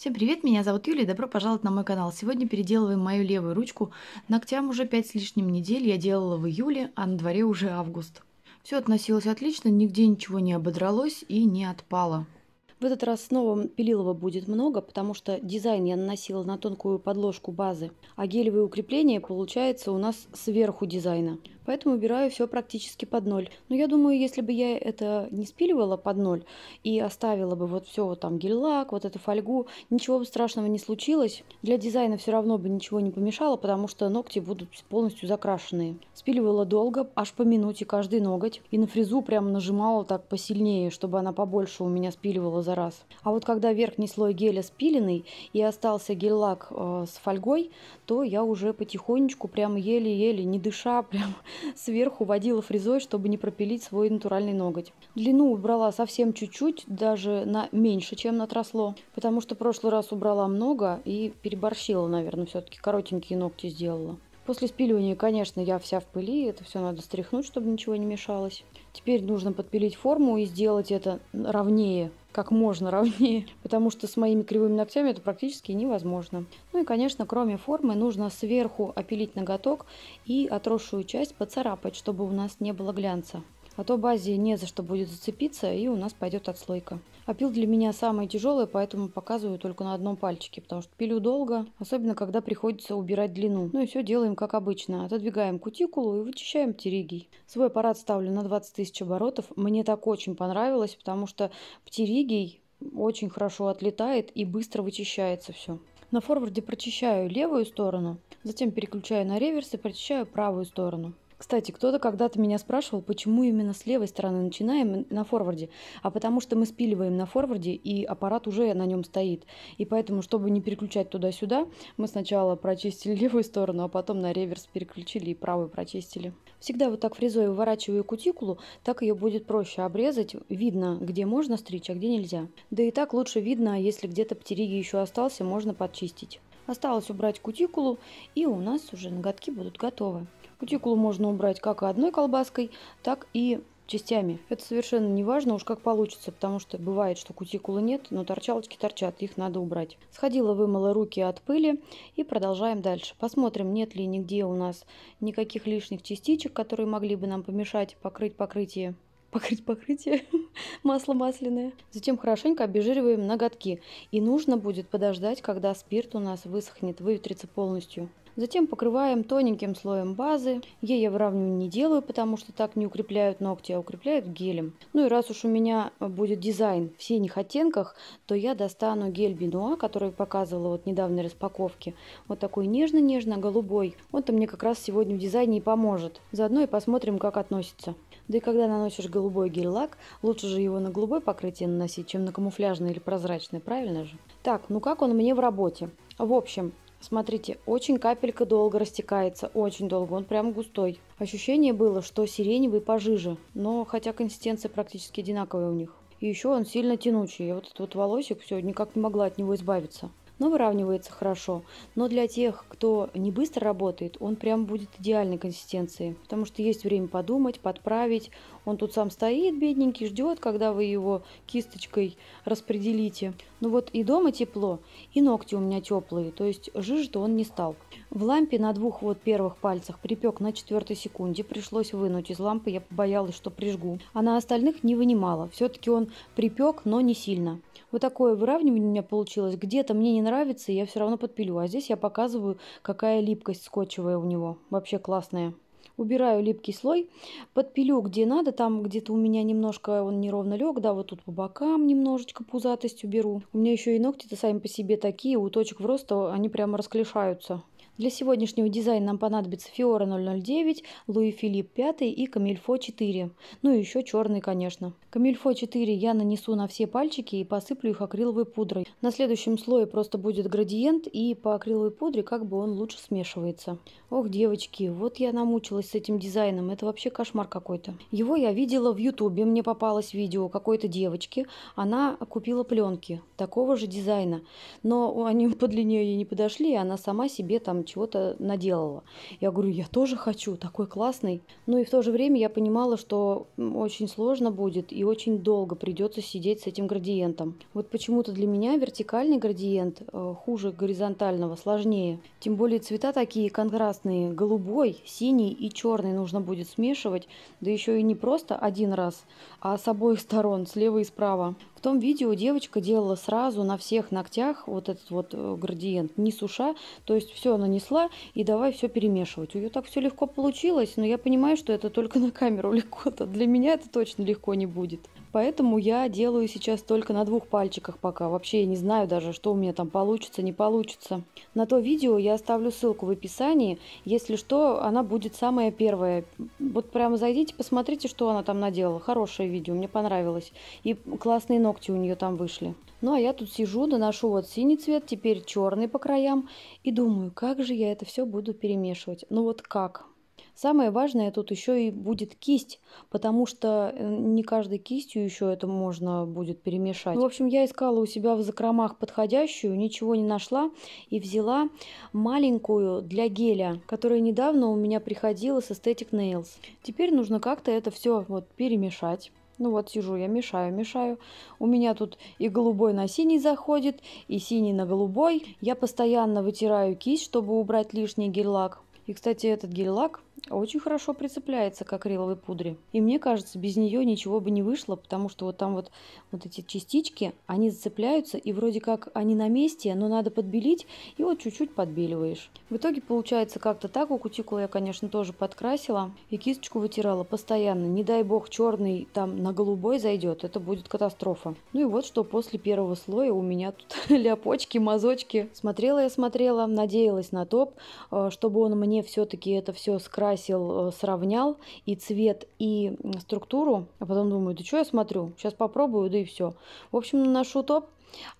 Всем привет, меня зовут Юлия, добро пожаловать на мой канал. Сегодня переделываем мою левую ручку. Ногтям уже 5 с лишним недель, я делала в июле, а на дворе уже август. Все относилось отлично, нигде ничего не ободралось и не отпало. В этот раз снова пилилова будет много, потому что дизайн я наносила на тонкую подложку базы, а гелевые укрепления получается у нас сверху дизайна. Поэтому убираю все практически под ноль. Но я думаю, если бы я это не спиливала под ноль и оставила бы вот все вот там гель-лак, вот эту фольгу, ничего бы страшного не случилось. Для дизайна все равно бы ничего не помешало, потому что ногти будут полностью закрашенные. Спиливала долго, аж по минуте каждый ноготь. И на фрезу прям нажимала так посильнее, чтобы она побольше у меня спиливала за раз. А вот когда верхний слой геля спиленный и остался гель-лак э, с фольгой, то я уже потихонечку, прям еле-еле, не дыша, прям сверху водила фрезой, чтобы не пропилить свой натуральный ноготь. Длину убрала совсем чуть-чуть, даже на меньше, чем натросло, потому что прошлый раз убрала много и переборщила, наверное, все-таки коротенькие ногти сделала. После спиливания, конечно, я вся в пыли, это все надо стряхнуть, чтобы ничего не мешалось. Теперь нужно подпилить форму и сделать это ровнее, как можно ровнее, потому что с моими кривыми ногтями это практически невозможно. Ну и, конечно, кроме формы, нужно сверху опилить ноготок и отросшую часть поцарапать, чтобы у нас не было глянца а то базе не за что будет зацепиться и у нас пойдет отслойка. Опил для меня самый тяжелый, поэтому показываю только на одном пальчике, потому что пилю долго, особенно когда приходится убирать длину. Ну и все делаем как обычно. Отодвигаем кутикулу и вычищаем птеригий. Свой аппарат ставлю на 20 тысяч оборотов. Мне так очень понравилось, потому что птеригий очень хорошо отлетает и быстро вычищается все. На форварде прочищаю левую сторону, затем переключаю на реверс и прочищаю правую сторону. Кстати, кто-то когда-то меня спрашивал, почему именно с левой стороны начинаем на форварде. А потому что мы спиливаем на форварде, и аппарат уже на нем стоит. И поэтому, чтобы не переключать туда-сюда, мы сначала прочистили левую сторону, а потом на реверс переключили и правую прочистили. Всегда вот так фрезой выворачиваю кутикулу, так ее будет проще обрезать. Видно, где можно стричь, а где нельзя. Да и так лучше видно, если где-то птериги еще остался, можно подчистить. Осталось убрать кутикулу, и у нас уже ноготки будут готовы. Кутикулу можно убрать как одной колбаской, так и частями. Это совершенно не важно, уж как получится, потому что бывает, что кутикулы нет, но торчалочки торчат, их надо убрать. Сходила, вымыла руки от пыли и продолжаем дальше. Посмотрим, нет ли нигде у нас никаких лишних частичек, которые могли бы нам помешать покрыть покрытие покрыть покрытие масло масляное. Затем хорошенько обезжириваем ноготки. И нужно будет подождать, когда спирт у нас высохнет, выветрится полностью. Затем покрываем тоненьким слоем базы. Ей я выравнивание не делаю, потому что так не укрепляют ногти, а укрепляют гелем. Ну и раз уж у меня будет дизайн в синих оттенках, то я достану гель бинуа, который показывала вот недавней распаковке. Вот такой нежно-нежно-голубой. Он-то мне как раз сегодня в дизайне и поможет. Заодно и посмотрим, как относится. Да и когда наносишь голубой гель-лак, лучше же его на голубое покрытие наносить, чем на камуфляжное или прозрачное, правильно же? Так, ну как он мне в работе? В общем, Смотрите, очень капелька долго растекается, очень долго, он прям густой. Ощущение было, что сиреневый пожиже, но хотя консистенция практически одинаковая у них. И еще он сильно тянучий. Я вот этот вот волосик все никак не могла от него избавиться но выравнивается хорошо. Но для тех, кто не быстро работает, он прям будет идеальной консистенции, потому что есть время подумать, подправить. Он тут сам стоит, бедненький, ждет, когда вы его кисточкой распределите. Ну вот и дома тепло, и ногти у меня теплые, то есть жиж-то он не стал. В лампе на двух вот первых пальцах припек на четвертой секунде, пришлось вынуть из лампы, я побоялась, что прижгу. А на остальных не вынимала, все-таки он припек, но не сильно. Вот такое выравнивание у меня получилось, где-то мне не нравится нравится, я все равно подпилю. А здесь я показываю, какая липкость скотчевая у него. Вообще классная. Убираю липкий слой, подпилю где надо, там где-то у меня немножко он неровно лег, да, вот тут по бокам немножечко пузатость уберу. У меня еще и ногти-то сами по себе такие, у точек в роста они прямо расклешаются. Для сегодняшнего дизайна нам понадобится Фиора 009, Луи Филипп 5 и Камильфо 4. Ну и еще черный, конечно. Камильфо 4 я нанесу на все пальчики и посыплю их акриловой пудрой. На следующем слое просто будет градиент и по акриловой пудре как бы он лучше смешивается. Ох, девочки, вот я намучилась с этим дизайном. Это вообще кошмар какой-то. Его я видела в ютубе, мне попалось видео какой-то девочки. Она купила пленки такого же дизайна. Но они по длине ей не подошли, и она сама себе там чего-то наделала. Я говорю, я тоже хочу, такой классный. Ну и в то же время я понимала, что очень сложно будет и очень долго придется сидеть с этим градиентом. Вот почему-то для меня вертикальный градиент э, хуже горизонтального, сложнее. Тем более цвета такие контрастные, голубой, синий и черный нужно будет смешивать, да еще и не просто один раз, а с обоих сторон, слева и справа. В том видео девочка делала сразу на всех ногтях вот этот вот э, градиент, не суша, то есть все нанесла и давай все перемешивать. У нее так все легко получилось, но я понимаю, что это только на камеру легко-то. Для меня это точно легко не будет. Поэтому я делаю сейчас только на двух пальчиках пока. Вообще я не знаю даже, что у меня там получится, не получится. На то видео я оставлю ссылку в описании. Если что, она будет самая первая. Вот прямо зайдите, посмотрите, что она там наделала. Хорошее видео, мне понравилось. И классные ногти у нее там вышли. Ну, а я тут сижу, доношу вот синий цвет, теперь черный по краям. И думаю, как же я это все буду перемешивать. Ну вот как? Самое важное тут еще и будет кисть, потому что э, не каждой кистью еще это можно будет перемешать. Ну, в общем, я искала у себя в закромах подходящую, ничего не нашла и взяла маленькую для геля, которая недавно у меня приходила с Aesthetic Nails. Теперь нужно как-то это все вот перемешать. Ну вот сижу я, мешаю, мешаю. У меня тут и голубой на синий заходит, и синий на голубой. Я постоянно вытираю кисть, чтобы убрать лишний гель-лак. И, кстати, этот гель-лак очень хорошо прицепляется к акриловой пудре. И мне кажется, без нее ничего бы не вышло, потому что вот там вот, вот эти частички, они зацепляются, и вроде как они на месте, но надо подбелить, и вот чуть-чуть подбеливаешь. В итоге получается как-то так. У кутикулы я, конечно, тоже подкрасила и кисточку вытирала постоянно. Не дай бог черный там на голубой зайдет, это будет катастрофа. Ну и вот что после первого слоя у меня тут ляпочки, мазочки. Смотрела я, смотрела, надеялась на топ, э, чтобы он мне все-таки это все скрасил подкрасил, э, сравнял и цвет, и структуру. А потом думаю, да что я смотрю? Сейчас попробую, да и все. В общем, наношу топ,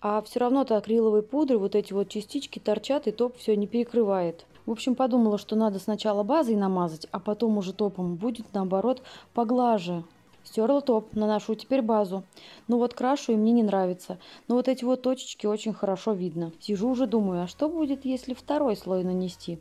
а все равно от акриловые пудры вот эти вот частички торчат, и топ все не перекрывает. В общем, подумала, что надо сначала базой намазать, а потом уже топом будет, наоборот, поглаже. Стерла топ, наношу теперь базу. Ну вот крашу, и мне не нравится. Но вот эти вот точечки очень хорошо видно. Сижу уже думаю, а что будет, если второй слой нанести?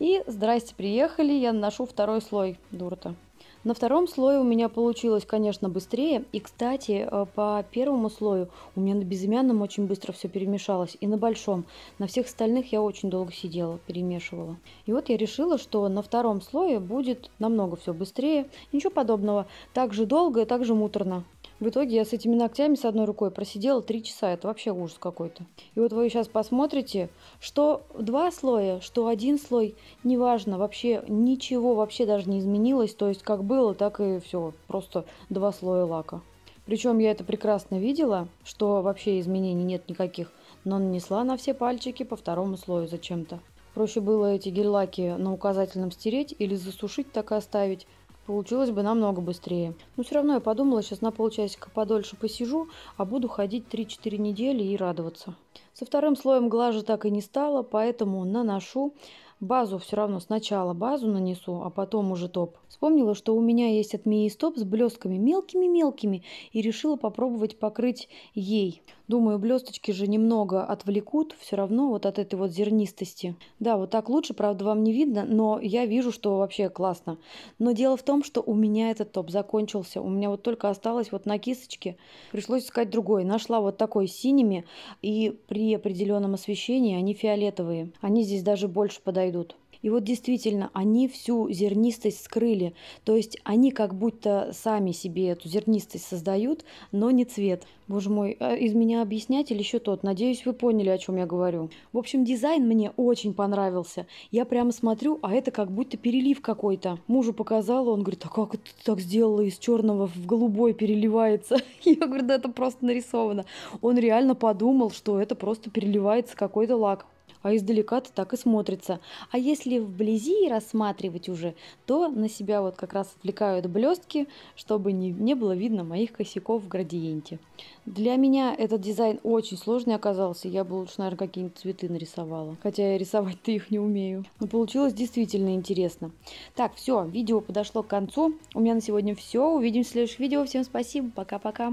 И здрасте, приехали, я наношу второй слой дурта. На втором слое у меня получилось, конечно, быстрее. И, кстати, э, по первому слою у меня на безымянном очень быстро все перемешалось. И на большом. На всех остальных я очень долго сидела, перемешивала. И вот я решила, что на втором слое будет намного все быстрее. Ничего подобного. Так же долго и так же муторно. В итоге я с этими ногтями с одной рукой просидела 3 часа. Это вообще ужас какой-то. И вот вы сейчас посмотрите, что два слоя, что один слой, неважно, вообще ничего вообще даже не изменилось. То есть как было, так и все. Просто два слоя лака. Причем я это прекрасно видела, что вообще изменений нет никаких. Но нанесла на все пальчики по второму слою зачем-то. Проще было эти гель-лаки на указательном стереть или засушить так и оставить получилось бы намного быстрее. Но все равно я подумала, сейчас на полчасика подольше посижу, а буду ходить 3-4 недели и радоваться. Со вторым слоем глажи так и не стало, поэтому наношу Базу все равно сначала базу нанесу, а потом уже топ. Вспомнила, что у меня есть от Мии стоп с блестками мелкими-мелкими и решила попробовать покрыть ей. Думаю, блесточки же немного отвлекут все равно вот от этой вот зернистости. Да, вот так лучше, правда вам не видно, но я вижу, что вообще классно. Но дело в том, что у меня этот топ закончился. У меня вот только осталось вот на кисточке. Пришлось искать другой. Нашла вот такой синими и при определенном освещении они фиолетовые. Они здесь даже больше подойдут пойдут. И вот действительно, они всю зернистость скрыли. То есть они как будто сами себе эту зернистость создают, но не цвет. Боже мой, а из меня объяснятель еще тот. Надеюсь, вы поняли, о чем я говорю. В общем, дизайн мне очень понравился. Я прямо смотрю, а это как будто перелив какой-то. Мужу показала, он говорит, а как это ты так сделала? Из черного в голубой переливается. Я говорю, да это просто нарисовано. Он реально подумал, что это просто переливается какой-то лак а издалека-то так и смотрится. А если вблизи рассматривать уже, то на себя вот как раз отвлекают блестки, чтобы не, не было видно моих косяков в градиенте. Для меня этот дизайн очень сложный оказался, я бы лучше, наверное, какие-нибудь цветы нарисовала. Хотя я рисовать-то их не умею. Но получилось действительно интересно. Так, все, видео подошло к концу. У меня на сегодня все. Увидимся в следующем видео. Всем спасибо, пока-пока.